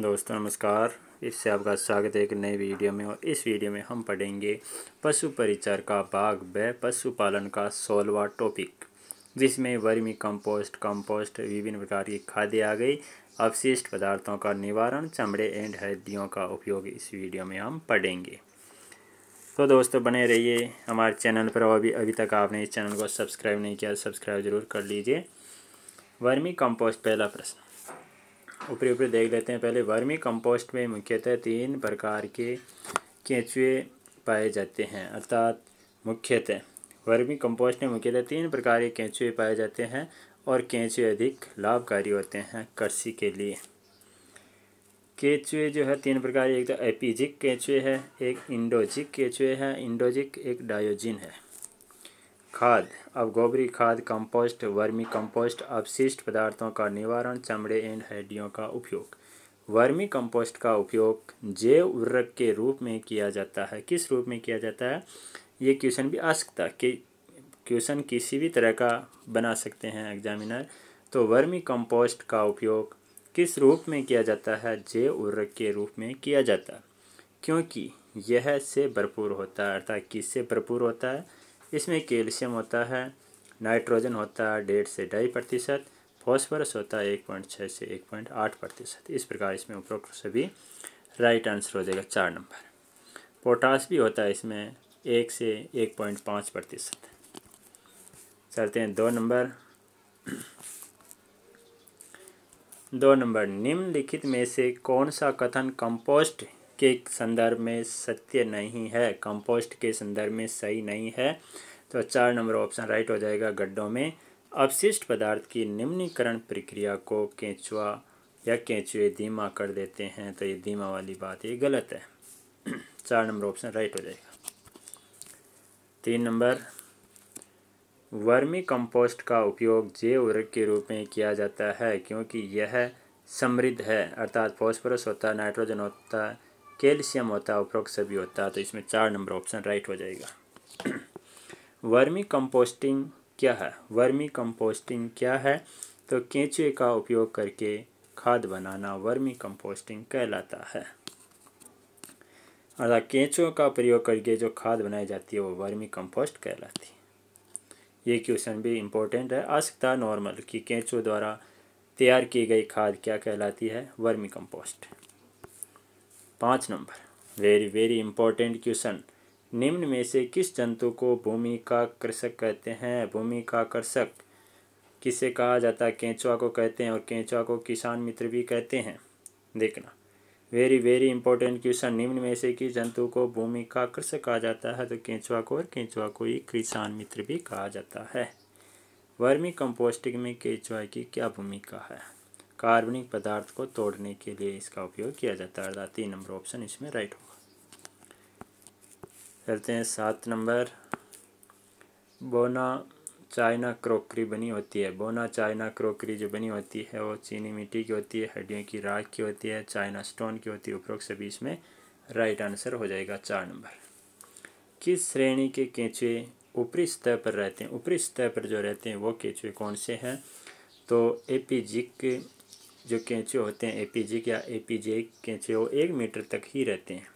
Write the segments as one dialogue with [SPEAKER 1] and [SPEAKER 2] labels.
[SPEAKER 1] दोस्तों नमस्कार इससे आपका स्वागत है एक नए वीडियो में और इस वीडियो में हम पढ़ेंगे पशु परिचर का भाग व पशुपालन का सोलवा टॉपिक जिसमें वर्मी कंपोस्ट कंपोस्ट विभिन्न प्रकार की खाद्य आ गई अवशिष्ट पदार्थों का निवारण चमड़े एंड हड्डियों का उपयोग इस वीडियो में हम पढ़ेंगे तो दोस्तों बने रहिए हमारे चैनल पर अभी अभी तक आपने इस चैनल को सब्सक्राइब नहीं किया सब्सक्राइब जरूर कर लीजिए वर्मी कंपोस्ट पहला प्रश्न ऊपरी ऊपरी देख लेते हैं पहले वर्मी कंपोस्ट में मुख्यतः तीन प्रकार के केंचुए पाए जाते हैं अर्थात मुख्यतः वर्मी कंपोस्ट में मुख्यतः तीन प्रकार के केंचुए पाए जाते हैं और केंचुए अधिक लाभकारी होते हैं कृषि के लिए केचुए जो है तीन प्रकार एक तो एपीजिक केचुए है एक इंडोजिक केचुए है इंडोजिक एक डायोजिन है खाद अब गोबरी खाद कंपोस्ट वर्मी कंपोस्ट अवशिष्ट पदार्थों का निवारण चमड़े एंड हड्डियों का उपयोग वर्मी कंपोस्ट का उपयोग जैव उर्वरक के रूप में किया जाता है किस रूप में किया जाता है ये क्वेश्चन भी आ सकता है कि क्वेश्चन किसी भी तरह का बना सकते हैं एग्जामिनर तो वर्मी कंपोस्ट का उपयोग किस रूप में किया जाता है जैव उर्वरक के रूप में किया जाता है क्योंकि यह से भरपूर होता है अर्थात किससे भरपूर होता है इसमें कैल्शियम होता है नाइट्रोजन होता है डेढ़ से ढाई प्रतिशत फॉस्फोरस होता है एक पॉइंट छः से एक पॉइंट आठ प्रतिशत इस प्रकार इसमें उपरोक्त सभी राइट आंसर हो जाएगा चार नंबर पोटास भी होता है इसमें एक से एक पॉइंट पाँच प्रतिशत चलते हैं दो नंबर दो नंबर निम्नलिखित में से कौन सा कथन कंपोस्ट के संदर्भ में सत्य नहीं है कंपोस्ट के संदर्भ में सही नहीं है तो चार नंबर ऑप्शन राइट हो जाएगा गड्ढों में अपशिष्ट पदार्थ की निम्नीकरण प्रक्रिया को केंचुआ या केंचुए धीमा कर देते हैं तो ये धीमा वाली बात ये गलत है चार नंबर ऑप्शन राइट हो जाएगा तीन नंबर वर्मी कंपोस्ट का उपयोग जैव उर्वरक के रूप में किया जाता है क्योंकि यह समृद्ध है अर्थात फॉस्फोरस होता है नाइट्रोजन होता है कैल्शियम होता है उपरोक्त सभी होता है तो इसमें चार नंबर ऑप्शन राइट हो जाएगा वर्मी कंपोस्टिंग क्या है वर्मी कंपोस्टिंग क्या है तो केंचुए का उपयोग करके खाद बनाना वर्मी कंपोस्टिंग कहलाता है अर्थात केंचुओं का प्रयोग करके जो खाद बनाई जाती है वो वर्मी कंपोस्ट कहलाती है ये क्वेश्चन भी इम्पोर्टेंट है आ सकता नॉर्मल कि केंचुओं द्वारा तैयार की गई खाद क्या कहलाती है वर्मी कंपोस्ट पाँच नंबर वेरी वेरी इंपॉर्टेंट क्वेश्चन निम्न में से किस जंतु को भूमि का कृषक कहते हैं भूमि का कृषक किसे कहा जाता है केंचुआ को कहते हैं और केंचुआ को किसान मित्र भी कहते हैं देखना वेरी वेरी इंपॉर्टेंट क्वेश्चन निम्न में से किस जंतु को भूमि का कृषक कहा जाता है तो केंचुआ को और केंचुआ को ही किसान मित्र भी कहा जाता है वर्मी कंपोस्टिंग में केंचुआ की क्या भूमिका है कार्बनिक पदार्थ को तोड़ने के लिए इसका उपयोग किया जाता है अर्थात तीन नंबर ऑप्शन इसमें राइट होगा करते हैं सात नंबर बोना चाइना क्रोकरी बनी होती है बोना चाइना क्रोकरी जो बनी होती है वो चीनी मिट्टी की होती है हड्डियों की राख की होती है चाइना स्टोन की होती है उपरोक्त सभी इसमें राइट आंसर हो जाएगा चार नंबर किस श्रेणी के केंचुए ऊपरी स्तर पर रहते हैं ऊपरी स्तर पर जो रहते हैं वो केंचुए कौन से हैं तो एपीजिक जो कैंचे होते हैं एपीजे या एपीजे कैंचे वो एक मीटर तक ही रहते हैं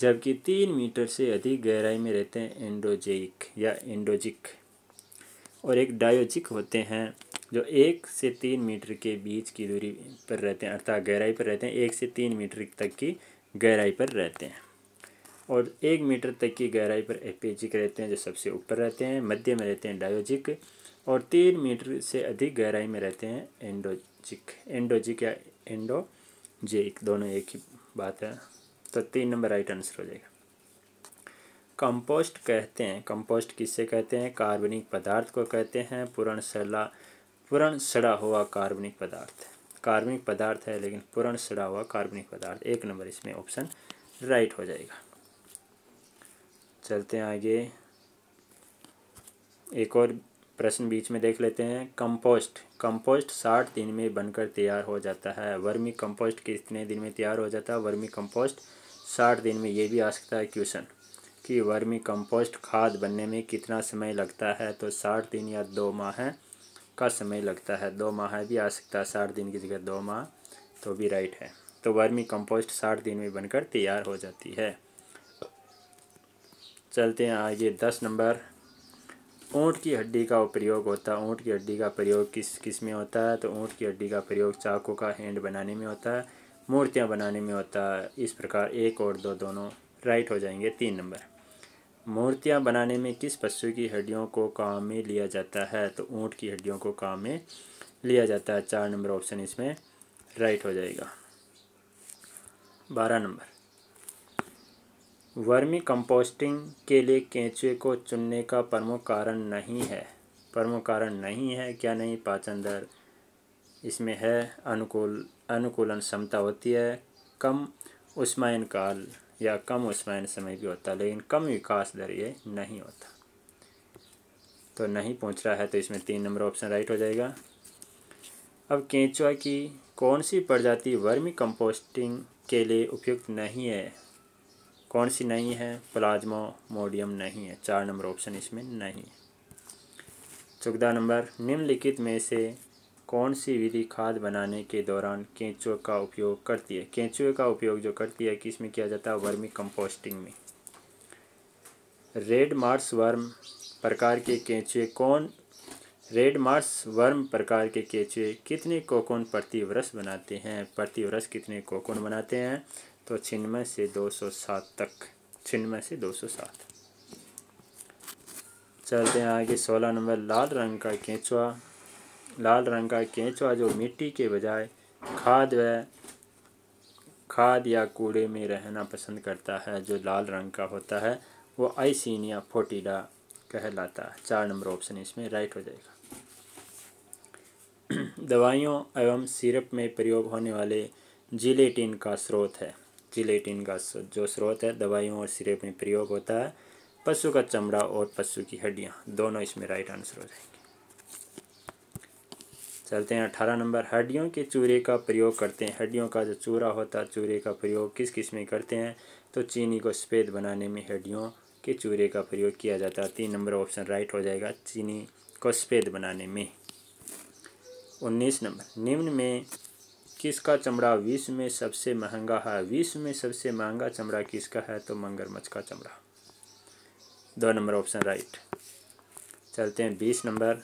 [SPEAKER 1] जबकि तीन मीटर से अधिक गहराई में रहते हैं एंडोजेक या एंडोजिक और एक डायोजिक होते हैं जो एक से तीन मीटर के बीच की दूरी पर रहते हैं अर्थात गहराई पर रहते हैं एक से तीन मीटर तक की गहराई पर रहते हैं और एक मीटर तक की गहराई पर एपेजिक रहते हैं जो सबसे ऊपर रहते हैं मध्य में रहते हैं डायोजिक और तीन मीटर से अधिक गहराई में रहते हैं एंडो जिक एंडोजिक या जेक दोनों एक ही बात है तो तीन नंबर राइट आंसर हो जाएगा कंपोस्ट कहते हैं कंपोस्ट किससे कहते हैं कार्बनिक पदार्थ को कहते हैं पूर्ण सला पूर्ण सड़ा हुआ कार्बनिक पदार्थ कार्बनिक पदार्थ है लेकिन पुरान सड़ा हुआ कार्बनिक पदार्थ एक नंबर इसमें ऑप्शन राइट हो जाएगा चलते हैं आगे एक और प्रश्न बीच में देख लेते हैं कंपोस्ट कंपोस्ट साठ दिन में बनकर तैयार हो जाता है वर्मी कंपोस्ट कितने दिन में तैयार हो जाता है वर्मी कंपोस्ट साठ दिन में ये भी आ सकता है क्वेश्चन कि वर्मी कंपोस्ट खाद बनने में कितना समय लगता है तो साठ दिन या दो माह का समय लगता है दो माह भी आ सकता है साठ दिन की जगह दो माह तो भी राइट है तो वर्मी कंपोस्ट साठ दिन में बनकर तैयार हो जाती है चलते हैं आइए दस नंबर ऊँट की हड्डी का प्रयोग होता है ऊँट की हड्डी का प्रयोग किस किस में होता है तो ऊँट की हड्डी का प्रयोग चाकू का हैंड बनाने में होता है मूर्तियाँ बनाने में होता है इस प्रकार एक और दो दोनों राइट हो जाएंगे तीन नंबर मूर्तियाँ बनाने में किस पशु की हड्डियों को काम में लिया जाता है तो ऊँट की हड्डियों को काम में लिया जाता है चार नंबर ऑप्शन इसमें राइट हो जाएगा बारह नंबर वर्मी कंपोस्टिंग के लिए केंचुए को चुनने का प्रमुख कारण नहीं है प्रमुख कारण नहीं है क्या नहीं पाचन दर इसमें है अनुकूल अनुकूलन क्षमता होती है कम उस्मायन काल या कम उस्मायन समय भी होता है लेकिन कम विकास दर ये नहीं होता तो नहीं पहुंच रहा है तो इसमें तीन नंबर ऑप्शन राइट हो जाएगा अब केंचुआ की कौन सी प्रजाति वर्मी कंपोस्टिंग के लिए उपयुक्त नहीं है कौन सी नहीं है प्लाज्मा मोडियम नहीं है चार नंबर ऑप्शन इसमें नहीं है चौदह नंबर निम्नलिखित में से कौन सी विधि खाद बनाने के दौरान केंचुए का उपयोग करती है केंचुए का उपयोग जो करती है कि इसमें किया जाता है वर्मी कंपोस्टिंग में रेड मार्स वर्म प्रकार के केंचुए कौन रेड मार्स वर्म प्रकार के केंचुए कितने कोकोन प्रति वर्ष बनाते हैं प्रति वर्ष कितने कोकोन बनाते हैं तो छिन्नवे से 207 तक छिन्नवे से 207 चलते हैं आगे सोलह नंबर लाल रंग का केंचुआ लाल रंग का केंचुआ जो मिट्टी के बजाय खाद व खाद या कूड़े में रहना पसंद करता है जो लाल रंग का होता है वो या फोटीडा कहलाता है चार नंबर ऑप्शन इसमें राइट हो जाएगा दवाइयों एवं सिरप में प्रयोग होने वाले जिलेटिन का स्रोत है जिलेटिन का जो स्रोत है दवाइयों और सिरेप में प्रयोग होता है पशु का चमड़ा और पशु की हड्डियाँ दोनों इसमें राइट आंसर हो जाएंगे चलते हैं अठारह नंबर हड्डियों के चूरे का प्रयोग करते हैं हड्डियों का जो चूरा होता है चूरे का प्रयोग किस किस में करते हैं तो चीनी को सफ़ेद बनाने में हड्डियों के चूरे का प्रयोग किया जाता है तीन नंबर ऑप्शन राइट हो जाएगा चीनी को सफ़ेद बनाने में उन्नीस नंबर निम्न में किसका चमड़ा विश्व में सबसे महंगा है विश्व में सबसे महंगा चमड़ा किसका है तो मंगरमच्छ का चमड़ा दो नंबर ऑप्शन राइट चलते हैं बीस नंबर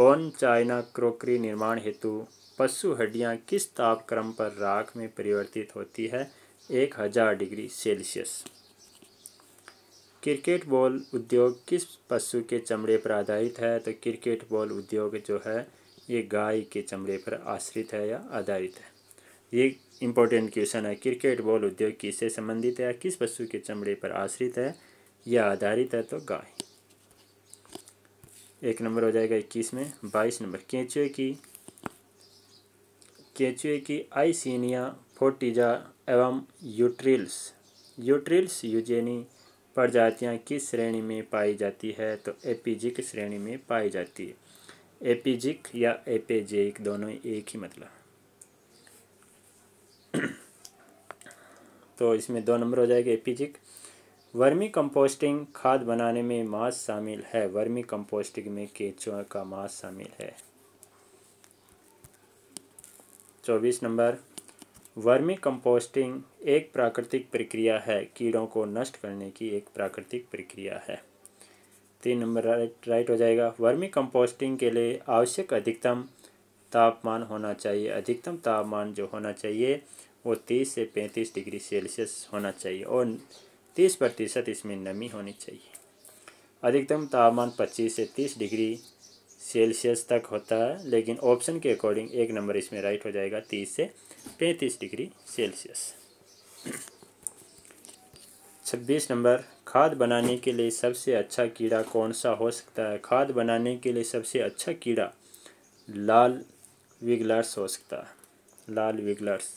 [SPEAKER 1] बोन चाइना क्रोकरी निर्माण हेतु पशु हड्डियाँ किस तापक्रम पर राख में परिवर्तित होती है एक हज़ार डिग्री सेल्सियस क्रिकेट बॉल उद्योग किस पशु के चमड़े पर आधारित है तो क्रिकेट बॉल उद्योग जो है ये गाय के चमड़े पर आश्रित है या आधारित है ये इंपॉर्टेंट क्वेश्चन है क्रिकेट बॉल उद्योग किससे संबंधित है या किस पशु के चमड़े पर आश्रित है या आधारित है तो गाय एक नंबर हो जाएगा इक्कीस में बाईस नंबर केंचुए की केंचुए की आईसीनिया फोर्टिजा एवं यूट्रिल्स यूट्रिल्स यूजेनी प्रजातियाँ किस श्रेणी में पाई जाती है तो एपीजिक श्रेणी में पाई जाती है एपीजिक या एपेजेक दोनों एक ही मतलब तो इसमें दो नंबर हो जाएगा एपीजिक वर्मी कंपोस्टिंग खाद बनाने में मांस शामिल है वर्मी कंपोस्टिंग में केचुआ का मांस शामिल है चौबीस नंबर वर्मी कंपोस्टिंग एक प्राकृतिक प्रक्रिया है कीड़ों को नष्ट करने की एक प्राकृतिक प्रक्रिया है तीन नंबर राइट राइट हो जाएगा वर्मी कंपोस्टिंग के लिए आवश्यक अधिकतम तापमान होना चाहिए अधिकतम तापमान जो होना चाहिए वो तीस से पैंतीस डिग्री सेल्सियस होना चाहिए और तीस प्रतिशत इसमें नमी होनी चाहिए अधिकतम तापमान पच्चीस से तीस डिग्री सेल्सियस तक होता है लेकिन ऑप्शन के अकॉर्डिंग एक नंबर इसमें राइट हो जाएगा तीस से पैंतीस डिग्री सेल्सियस छब्बीस नंबर खाद बनाने के लिए सबसे अच्छा कीड़ा कौन सा हो सकता है खाद बनाने के लिए सबसे अच्छा कीड़ा लाल विगलर्स हो सकता है लाल विगलर्स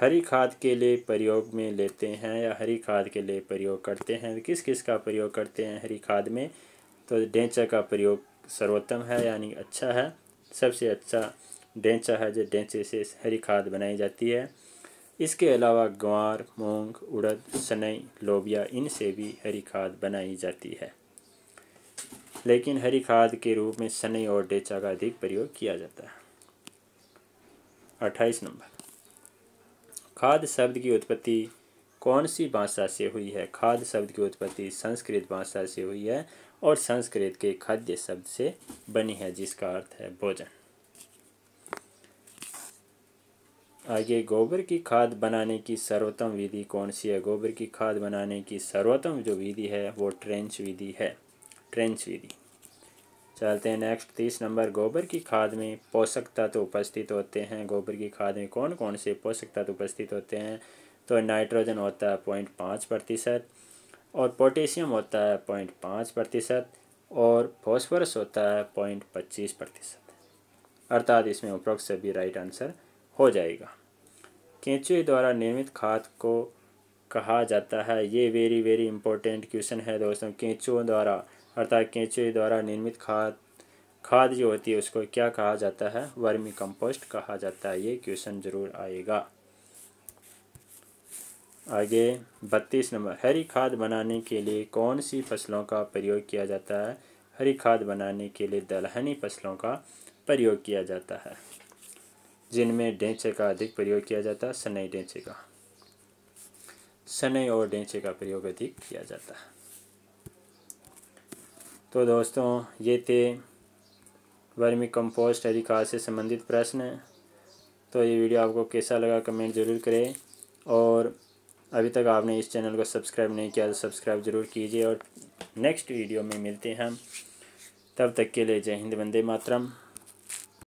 [SPEAKER 1] हरी खाद के लिए प्रयोग में लेते हैं या हरी खाद के लिए प्रयोग करते हैं किस किस का प्रयोग करते हैं हरी खाद में तो डेंचा का प्रयोग सर्वोत्तम है यानी अच्छा है सबसे अच्छा डेंचा है जो डेंचे से हरी खाद बनाई जाती है इसके अलावा ग्वार मूंग उड़द सनई लोबिया इनसे भी हरी खाद बनाई जाती है लेकिन हरी खाद के रूप में सनई और डेचा का अधिक प्रयोग किया जाता है अट्ठाईस नंबर खाद शब्द की उत्पत्ति कौन सी भाषा से हुई है खाद शब्द की उत्पत्ति संस्कृत भाषा से हुई है और संस्कृत के खाद्य शब्द से बनी है जिसका अर्थ है भोजन आगे गोबर की खाद बनाने की सर्वोत्तम विधि कौन सी है गोबर की खाद बनाने की सर्वोत्तम जो विधि है वो ट्रेंच विधि है ट्रेंच विधि चलते हैं नेक्स्ट तीस नंबर गोबर की खाद में पोषक तत्व तो उपस्थित होते हैं गोबर की खाद में कौन कौन से पोषक तत्व तो उपस्थित होते हैं तो नाइट्रोजन होता है पॉइंट पाँच प्रतिशत और पोटेशियम होता है पॉइंट पाँच प्रतिशत और फॉस्फोरस होता है पॉइंट पच्चीस प्रतिशत अर्थात इसमें उपरोक्त सभी राइट आंसर हो जाएगा केंचुए द्वारा निर्मित खाद को कहा जाता है ये वेरी वेरी इंपॉर्टेंट क्वेश्चन है दोस्तों केंचुओं द्वारा अर्थात केंचुए द्वारा निर्मित खाद खाद जो होती है उसको क्या कहा जाता है वर्मी कंपोस्ट कहा जाता है ये क्वेश्चन जरूर आएगा आगे बत्तीस नंबर हरी खाद बनाने के लिए कौन सी फसलों का प्रयोग किया जाता है हरी खाद बनाने के लिए दलहनी फसलों का प्रयोग किया जाता है जिनमें डेंचे का अधिक प्रयोग किया जाता है सनई डेंचे का सनई और डेंचे का प्रयोग अधिक किया जाता है तो दोस्तों ये थे वर्मी कंपोस्ट अधिकार से संबंधित प्रश्न तो ये वीडियो आपको कैसा लगा कमेंट ज़रूर करें और अभी तक आपने इस चैनल को सब्सक्राइब नहीं किया तो सब्सक्राइब ज़रूर कीजिए और नेक्स्ट वीडियो में मिलते हैं हम तब तक के लिए जय हिंद वंदे मातरम